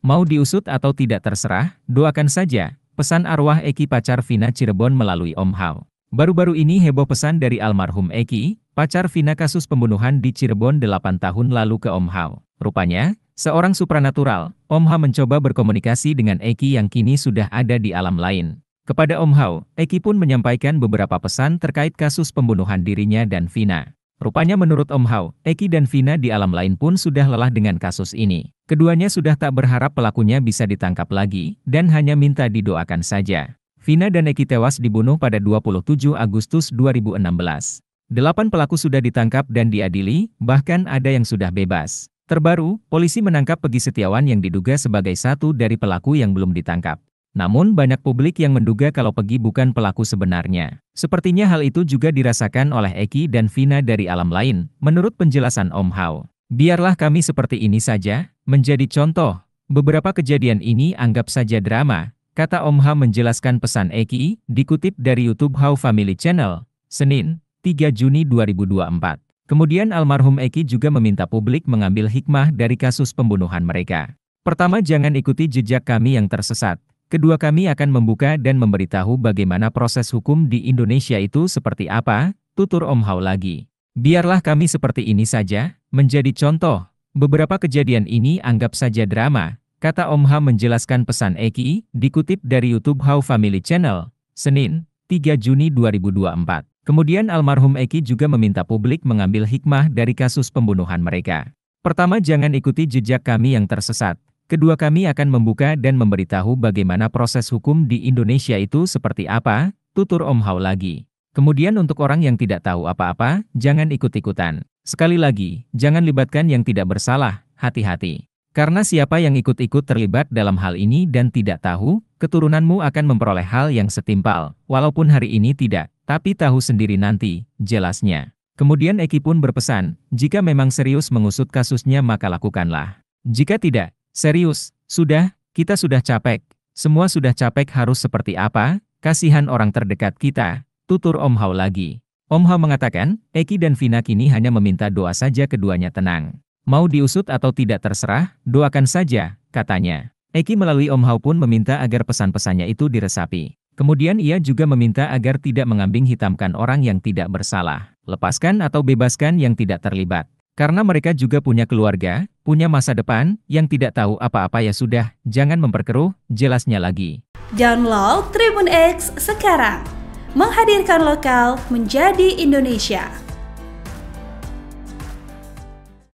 Mau diusut atau tidak terserah, doakan saja, pesan arwah Eki pacar Vina Cirebon melalui Om Hao. Baru-baru ini heboh pesan dari almarhum Eki, pacar Vina kasus pembunuhan di Cirebon 8 tahun lalu ke Om Hao. Rupanya, seorang supranatural, Om Hao mencoba berkomunikasi dengan Eki yang kini sudah ada di alam lain. Kepada Om Hao, Eki pun menyampaikan beberapa pesan terkait kasus pembunuhan dirinya dan Vina. Rupanya menurut Om Hao, Eki dan Vina di alam lain pun sudah lelah dengan kasus ini. Keduanya sudah tak berharap pelakunya bisa ditangkap lagi, dan hanya minta didoakan saja. Vina dan Eki tewas dibunuh pada 27 Agustus 2016. Delapan pelaku sudah ditangkap dan diadili, bahkan ada yang sudah bebas. Terbaru, polisi menangkap Pegi Setiawan yang diduga sebagai satu dari pelaku yang belum ditangkap. Namun banyak publik yang menduga kalau Peggy bukan pelaku sebenarnya. Sepertinya hal itu juga dirasakan oleh Eki dan Vina dari alam lain, menurut penjelasan Om Hao. Biarlah kami seperti ini saja, menjadi contoh. Beberapa kejadian ini anggap saja drama, kata Om Hao menjelaskan pesan Eki, dikutip dari YouTube How Family Channel, Senin, 3 Juni 2024. Kemudian almarhum Eki juga meminta publik mengambil hikmah dari kasus pembunuhan mereka. Pertama jangan ikuti jejak kami yang tersesat, Kedua kami akan membuka dan memberitahu bagaimana proses hukum di Indonesia itu seperti apa, tutur Om Hao lagi. Biarlah kami seperti ini saja, menjadi contoh. Beberapa kejadian ini anggap saja drama, kata Om Hao menjelaskan pesan Eki, dikutip dari YouTube How Family Channel, Senin, 3 Juni 2024. Kemudian almarhum Eki juga meminta publik mengambil hikmah dari kasus pembunuhan mereka. Pertama jangan ikuti jejak kami yang tersesat, Kedua kami akan membuka dan memberitahu bagaimana proses hukum di Indonesia itu seperti apa, tutur Om Hao lagi. Kemudian untuk orang yang tidak tahu apa-apa, jangan ikut-ikutan. Sekali lagi, jangan libatkan yang tidak bersalah, hati-hati. Karena siapa yang ikut-ikut terlibat dalam hal ini dan tidak tahu, keturunanmu akan memperoleh hal yang setimpal, walaupun hari ini tidak, tapi tahu sendiri nanti, jelasnya. Kemudian Eki pun berpesan, jika memang serius mengusut kasusnya maka lakukanlah. Jika tidak, Serius, sudah, kita sudah capek. Semua sudah capek harus seperti apa? Kasihan orang terdekat kita, tutur Om Hao lagi. Om Hao mengatakan, Eki dan Vina kini hanya meminta doa saja keduanya tenang. Mau diusut atau tidak terserah, doakan saja, katanya. Eki melalui Om Hao pun meminta agar pesan-pesannya itu diresapi. Kemudian ia juga meminta agar tidak mengambing hitamkan orang yang tidak bersalah. Lepaskan atau bebaskan yang tidak terlibat. Karena mereka juga punya keluarga, punya masa depan, yang tidak tahu apa-apa ya sudah, jangan memperkeruh, jelasnya lagi. Download Tribun X sekarang, menghadirkan lokal menjadi Indonesia.